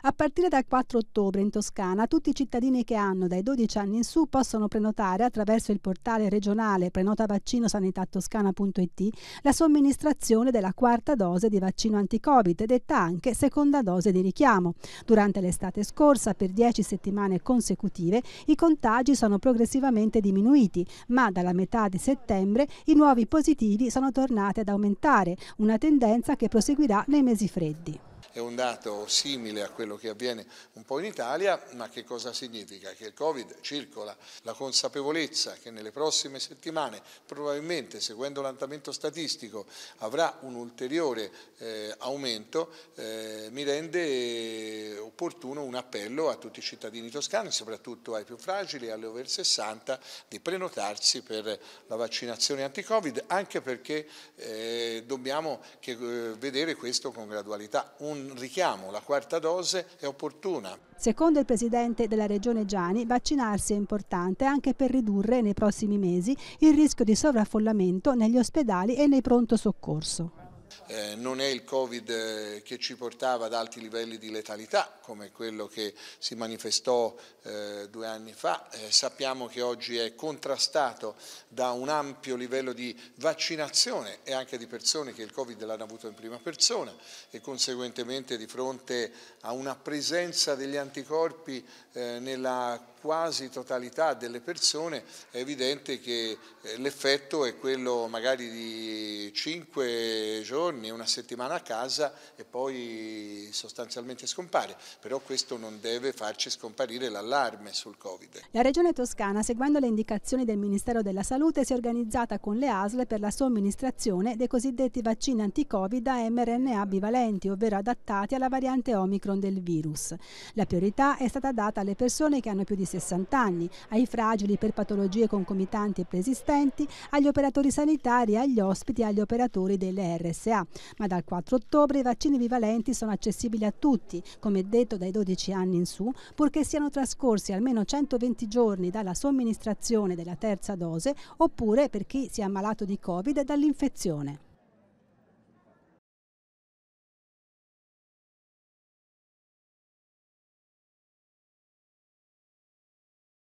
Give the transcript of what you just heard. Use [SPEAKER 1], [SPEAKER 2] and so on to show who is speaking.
[SPEAKER 1] A partire dal 4 ottobre in Toscana tutti i cittadini che hanno dai 12 anni in su possono prenotare attraverso il portale regionale prenotavaccinosanitàtoscana.it la somministrazione della quarta dose di vaccino anti-Covid, detta anche seconda dose di richiamo. Durante l'estate scorsa, per 10 settimane consecutive, i contagi sono progressivamente diminuiti, ma dalla metà di settembre i nuovi positivi sono tornati ad aumentare, una tendenza che proseguirà nei mesi freddi
[SPEAKER 2] è un dato simile a quello che avviene un po' in Italia, ma che cosa significa? Che il Covid circola, la consapevolezza che nelle prossime settimane probabilmente seguendo l'andamento statistico avrà un ulteriore eh, aumento, eh, mi rende opportuno un appello a tutti i cittadini toscani, soprattutto ai più fragili, alle over 60, di prenotarsi per la vaccinazione anti-Covid, anche perché eh, dobbiamo che, eh, vedere questo con gradualità. Un nessun richiamo, la quarta dose è opportuna.
[SPEAKER 1] Secondo il presidente della regione Giani, vaccinarsi è importante anche per ridurre nei prossimi mesi il rischio di sovraffollamento negli ospedali e nei pronto soccorso
[SPEAKER 2] eh, non è il Covid eh, che ci portava ad alti livelli di letalità come quello che si manifestò eh, due anni fa, eh, sappiamo che oggi è contrastato da un ampio livello di vaccinazione e anche di persone che il Covid l'hanno avuto in prima persona e conseguentemente di fronte a una presenza degli anticorpi eh, nella quasi totalità delle persone è evidente che eh, l'effetto è quello magari di 5 giorni, una settimana a casa e poi sostanzialmente scompare, però questo non deve farci scomparire l'allarme sul Covid.
[SPEAKER 1] La Regione Toscana, seguendo le indicazioni del Ministero della Salute, si è organizzata con le ASL per la somministrazione dei cosiddetti vaccini anti-Covid a mRNA bivalenti, ovvero adattati alla variante Omicron del virus. La priorità è stata data alle persone che hanno più di 60 60 anni, ai fragili per patologie concomitanti e preesistenti, agli operatori sanitari, agli ospiti e agli operatori delle RSA. Ma dal 4 ottobre i vaccini bivalenti sono accessibili a tutti, come detto dai 12 anni in su, purché siano trascorsi almeno 120 giorni dalla somministrazione della terza dose oppure per chi si è ammalato di Covid dall'infezione.